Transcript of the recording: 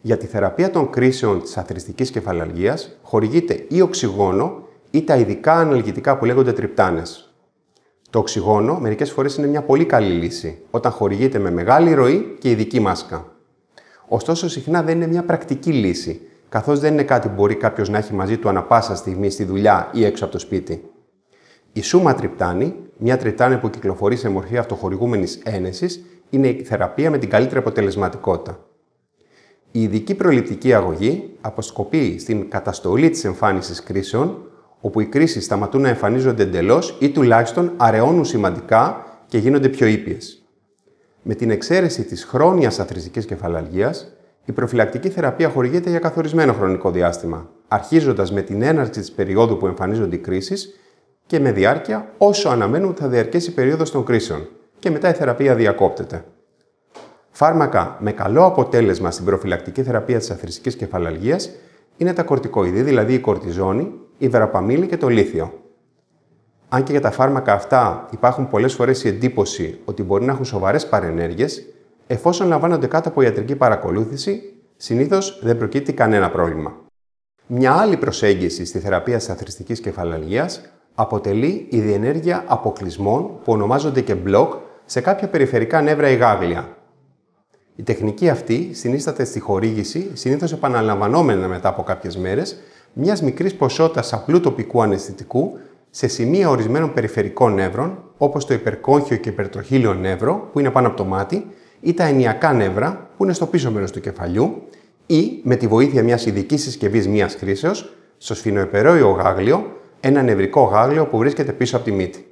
Για τη θεραπεία των κρίσεων της αθρηστικής κεφαλαλγίας χορηγείται ή οξυγόνο ή τα ειδικά αναλγητικά που λέγονται τριπτάνες. Το οξυγόνο μερικε φορε είναι μια πολύ καλή λύση όταν χορηγείται με μεγάλη ροή και ειδική μάσκα. Ωστόσο, συχνά δεν είναι μια πρακτική λύση, καθώς δεν είναι κάτι που μπορεί κάποιος να έχει μαζί του ανα πάσα στιγμή στη δουλειά ή έξω από το σπίτι. Η σούμα τριπτάνη, μια τριπτάνη που κυκλοφορεί σε μορφή αυτοχορηγούμενης ένεσης, είναι η θεραπεία με την καλύτερη αποτελεσματικότητα. Η ειδική προληπτική αγωγή αποσκοπεί στην καταστολή της εμφάνισή κρίσεων, όπου οι κρίσεις σταματούν να εμφανίζονται εντελώς ή τουλάχιστον αραιώνουν σημαντικά και γίνονται πιο ήπιες. Με την εξαίρεση της χρόνιας αθρηστικής κεφαλαλγίας, η προφυλακτική θεραπεία χορηγείται για καθορισμένο χρονικό διάστημα, αρχίζοντας με την έναρξη της περίοδου που εμφανίζονται οι κρίσεις και με διάρκεια όσο αναμένουν θα διαρκέσει η περίοδος των κρίσεων και μετά η θεραπεία διακόπτεται. Φάρμακα με καλό αποτέλεσμα στην προφυλακτική θεραπεία της αθρηστική κεφαλαλγίας είναι τα κορτικοειδή, δηλαδή η κορτιζόνη, η βεραπαμίλη και το λίθιο. Αν και για τα φάρμακα αυτά υπάρχουν πολλές φορές η εντύπωση ότι μπορεί να έχουν σοβαρές παρενέργειες, εφόσον λαμβάνονται κάτω από ιατρική παρακολούθηση, συνήθως δεν προκύπτει κανένα πρόβλημα. Μια άλλη προσέγγιση στη θεραπεία της αθρηστικής κεφαλαλγίας αποτελεί η διενέργεια αποκλεισμών που ονομάζονται και μπλοκ σε κάποια περιφερικά νεύρα ή γάγλια, η τεχνική αυτή συνίσταται στη χορήγηση, συνήθως επαναλαμβανόμενα μετά από κάποιες μέρες, μιας μικρής ποσότητας απλού τοπικού αναισθητικού σε σημεία ορισμένων περιφερικών νεύρων, όπως το υπερκόγχιο και υπερτροχήλιο νεύρο, που είναι πάνω από το μάτι, ή τα ενιακά νεύρα, που είναι στο πίσω μέρος του κεφαλιού, ή με τη βοήθεια μιας ειδικής συσκευής μίας χρήσεως, στο σφινοεπερόιο γάγλιο, ένα νευρικό γάγλιο που βρίσκεται πίσω από τη μύτη.